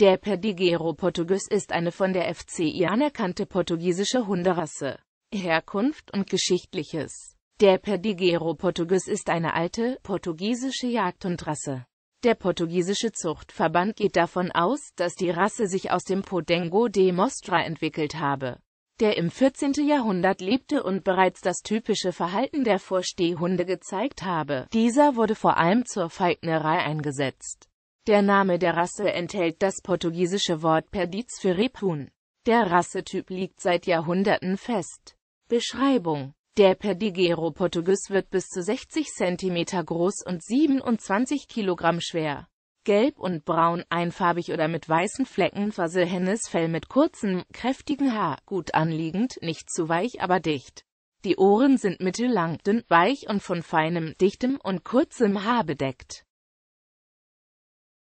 Der Perdigero Portugues ist eine von der FCI anerkannte portugiesische Hunderasse. Herkunft und Geschichtliches Der Perdigero Portugues ist eine alte, portugiesische Jagdhundrasse. Der portugiesische Zuchtverband geht davon aus, dass die Rasse sich aus dem Podengo de Mostra entwickelt habe, der im 14. Jahrhundert lebte und bereits das typische Verhalten der Vorstehhunde gezeigt habe. Dieser wurde vor allem zur Feignerei eingesetzt. Der Name der Rasse enthält das portugiesische Wort Perdiz für Rebhuhn. Der Rassetyp liegt seit Jahrhunderten fest. Beschreibung Der Perdigero Portugues wird bis zu 60 cm groß und 27 kg schwer. Gelb und braun, einfarbig oder mit weißen Flecken, versehenes Fell mit kurzem, kräftigen Haar, gut anliegend, nicht zu weich, aber dicht. Die Ohren sind mittellang, dünn, weich und von feinem, dichtem und kurzem Haar bedeckt.